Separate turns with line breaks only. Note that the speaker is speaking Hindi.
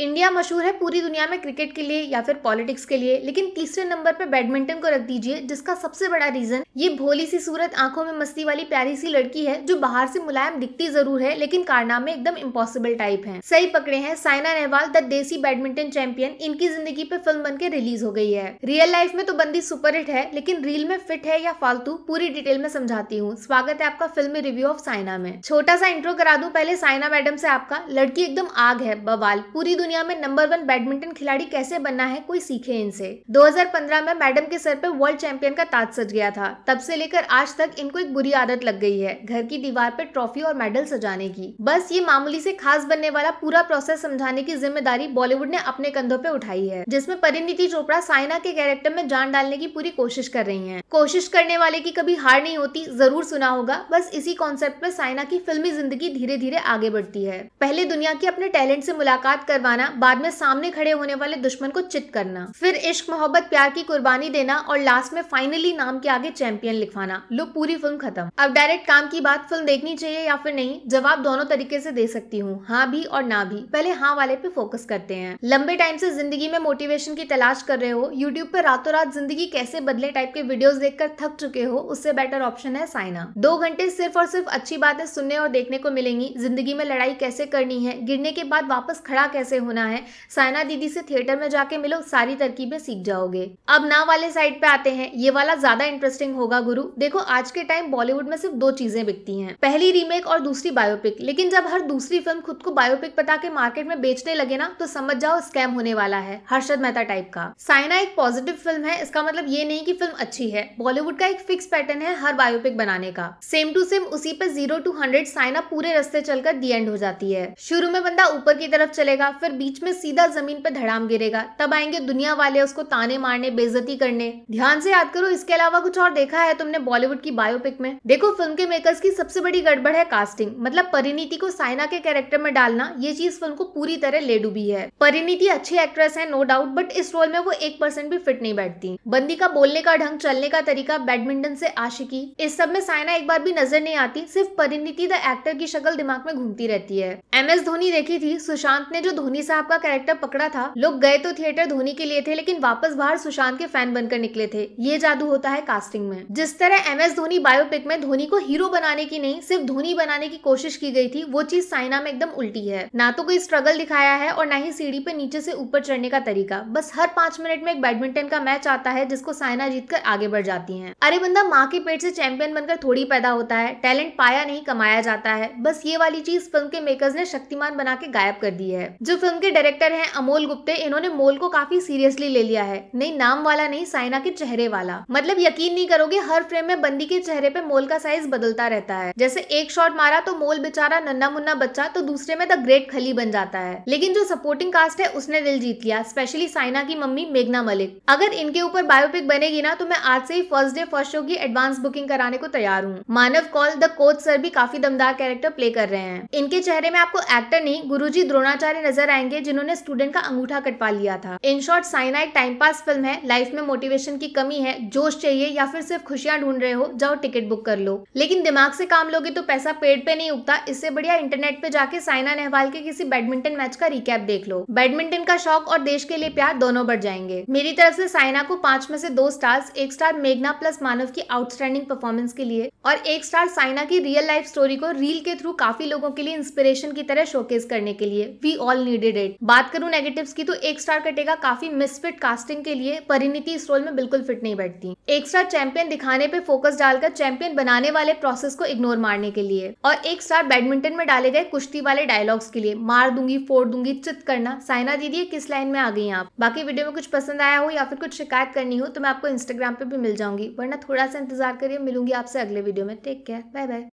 इंडिया मशहूर है पूरी दुनिया में क्रिकेट के लिए या फिर पॉलिटिक्स के लिए लेकिन तीसरे नंबर पर बैडमिंटन को रख दीजिए जिसका सबसे बड़ा रीजन ये भोली सी सूरत आंखों में मस्ती वाली प्यारी सी लड़की है जो बाहर से मुलायम दिखती जरूर है लेकिन कारनामे एकदम इम्पॉसिबल टाइप है सही पकड़े हैं Saina Nehwal the desi badminton champion इनकी जिंदगी पे फिल्म बन के रिलीज हो गई है रियल लाइफ में तो बंदी सुपरहिट है लेकिन रील में फिट है या फालतू पूरी डिटेल में समझाती हूँ स्वागत है आपका फिल्म रिव्यू ऑफ साइना में छोटा सा इंट्रो करा दू पहले साइना मैडम से आपका लड़की एकदम आग है बवाल पूरी दुनिया में नंबर वन बैडमिंटन खिलाड़ी कैसे बनना है कोई सीखे इनसे 2015 में मैडम के सर पे वर्ल्ड चैंपियन का ताज सज गया था तब से लेकर आज तक इनको एक बुरी आदत लग गई है घर की दीवार पे ट्रॉफी और मेडल सजाने की बस ये मामूली से खास बनने वाला पूरा प्रोसेस समझाने की जिम्मेदारी बॉलीवुड ने अपने कंधों पे उठाई है जिसमे परिणीति चोपड़ा साइना के कैरेक्टर में जान डालने की पूरी कोशिश कर रही है कोशिश करने वाले की कभी हार नहीं होती जरूर सुना होगा बस इसी कॉन्सेप्ट में साइना की फिल्मी जिंदगी धीरे धीरे आगे बढ़ती है पहले दुनिया की अपने टैलेंट से मुलाकात करवाने आना बाद में सामने खड़े होने वाले दुश्मन को चित करना फिर इश्क मोहब्बत प्यार की कुर्बानी देना और लास्ट में फाइनली नाम के आगे चैंपियन लिखवाना लो पूरी फिल्म खत्म अब डायरेक्ट काम की बात फिल्म देखनी चाहिए या फिर नहीं जवाब दोनों तरीके से दे सकती हूँ हाँ भी और ना भी पहले हाँ वाले पे फोकस करते हैं लंबे टाइम से जिंदगी में मोटिवेशन की तलाश कर रहे हो यूट्यूब पर रातों रात जिंदगी कैसे बदले टाइप के वीडियो देख थक चुके हो उससे बेटर ऑप्शन है साइना दो घंटे सिर्फ और सिर्फ अच्छी बातें सुनने और देखने को मिलेंगी जिंदगी में लड़ाई कैसे करनी है गिरने के बाद वापस खड़ा कैसे होना है साइना दीदी से थिएटर में जाके मिलो सारी तरकीबें सीख जाओगे अब ना वाले साइड पे आते हैं ये वाला ज्यादा इंटरेस्टिंग होगा गुरु देखो आज के टाइम बॉलीवुड में सिर्फ दो चीजें बिकती हैं पहली रीमेक और दूसरी बायोपिक लेकिन जब हर दूसरी फिल्म खुद को बायोपिक बता के मार्केट में बेचने लगे ना तो समझ जाओ स्कैम होने वाला है हर्षद मेहता टाइप का साइना एक पॉजिटिव फिल्म है इसका मतलब ये नहीं की फिल्म अच्छी है बॉलीवुड का एक फिक्स पैटर्न है हर बायोपिक बनाने का सेम टू सेम उसी पे जीरो टू हंड्रेड साइना पूरे रस्ते चलकर दी एंड हो जाती है शुरू में बंदा ऊपर की तरफ चलेगा फिर बीच में सीधा जमीन पर धड़ाम गिरेगा तब आएंगे दुनिया वाले उसको ताने मारने बेजती करने ध्यान से याद करो इसके अलावा कुछ और देखा है तुमने बॉलीवुड की बायोपिक में देखो फिल्म के मेकर्स की सबसे बड़ी गड़बड़ है कास्टिंग मतलब परिणीति को साइना के कैरेक्टर में डालना ये चीज फिल्म को पूरी तरह ले डूबी है परिणीति अच्छी एक्ट्रेस है नो डाउट बट इस रोल में वो एक परसेंट भी फिट नहीं बैठती बंदी का बोलने का ढंग चलने का तरीका बैडमिंटन से आशिकी इस सब में साइना एक बार भी नजर नहीं आती सिर्फ परिणीति द एक्टर की शक्ल दिमाग में घूमती रहती है एम एस धोनी देखी थी सुशांत ने जो धोनी साहब का कैरेक्टर पकड़ा था लोग गए तो थिएटर धोनी के लिए थे लेकिन वापस बाहर सुशांत के फैन बनकर निकले थे ये जादू होता है कास्टिंग में जिस तरह एम एस धोनी बायोपिक में धोनी को हीरो बनाने की नहीं सिर्फ धोनी बनाने की कोशिश की गई थी वो चीज साइना में एकदम उल्टी है ना तो कोई स्ट्रगल दिखाया है और ना ही सीढ़ी पे नीचे से ऊपर चढ़ने का तरीका बस हर पांच मिनट में एक बैडमिंटन का मैच आता है जिसको साइना कर आगे बढ़ जाती है अरे बंदा माँ के पेट से चैंपियन बनकर थोड़ी पैदा होता है टैलेंट पाया नहीं कमाया जाता है बस ये वाली चीज फिल्म के मेकर्स ने शक्तिमान बना के गायब कर दी है जो फिल्म फिल्म के डायरेक्टर हैं अमोल गुप्ते इन्होंने मोल को काफी सीरियसली ले लिया है नहीं नाम वाला नहीं साइना के चेहरे वाला मतलब यकीन नहीं करोगे हर फ्रेम में बंदी के चेहरे पे मोल का साइज बदलता रहता है जैसे एक शॉट मारा तो मोल बेचारा नन्ना मुन्ना बच्चा तो दूसरे में द ग्रेट खली बन जाता है लेकिन जो सपोर्टिंग कास्ट है उसने दिल जीत लिया स्पेशली साइना की मम्मी मेघना मलिक अगर इनके ऊपर बायोपिक बनेगी ना तो मैं आज से ही फर्स्ट डे फर्स्ट शो की एडवांस बुकिंग कराने को तैयार हूँ Manav Kaul the coach sir भी काफी दमदार कैरेक्टर प्ले कर रहे हैं इनके चेहरे में आपको एक्टर नहीं गुरुजी द्रोणाचार्य नजर आएंगे जाएंगे जिन्होंने स्टूडेंट का अंगूठा कटवा लिया था इन शॉर्ट साइना एक टाइम पास फिल्म है लाइफ में मोटिवेशन की कमी है जोश चाहिए या फिर सिर्फ खुशियां ढूंढ रहे हो जाओ टिकट बुक कर लो लेकिन दिमाग से काम लोगे तो पैसा पेड़ पे नहीं उगता इससे बढ़िया इंटरनेट पे जाके साइना नेहवाल के किसी बैडमिंटन मैच का रिकेप देख लो बैडमिंटन का शौक और देश के लिए प्यार दोनों बढ़ जाएंगे मेरी तरफ से साइना को पांच में से दो स्टार एक स्टार मेघना प्लस मानव की आउटस्टैंडिंग परफॉर्मेंस के लिए और एक स्टार साइना की रियल लाइफ स्टोरी को रील के थ्रू काफी लोगों के लिए इंस्पिरेशन की तरह शोकेस करने के लिए वी ऑल नीडेड कैंडिडेट बात करूं नेगेटिव्स की तो एक स्टार कटेगा काफी मिसफिट कास्टिंग के लिए परिणति इस रोल में बिल्कुल फिट नहीं बैठती एक स्टार चैंपियन दिखाने पे फोकस डालकर चैंपियन बनाने वाले प्रोसेस को इग्नोर मारने के लिए और एक स्टार बैडमिंटन में डाले गए कुश्ती वाले डायलॉग्स के लिए मार दूंगी फोड़ दूंगी चित करना साइना दीदी किस लाइन में आ गई आप बाकी वीडियो में कुछ पसंद आया हो या फिर कुछ शिकायत करनी हो तो मैं आपको इंस्टाग्राम पे भी मिल जाऊंगी वरना थोड़ा सा इंतजार करिए मिलूंगी आपसे अगले वीडियो में टेक केयर बाय बाय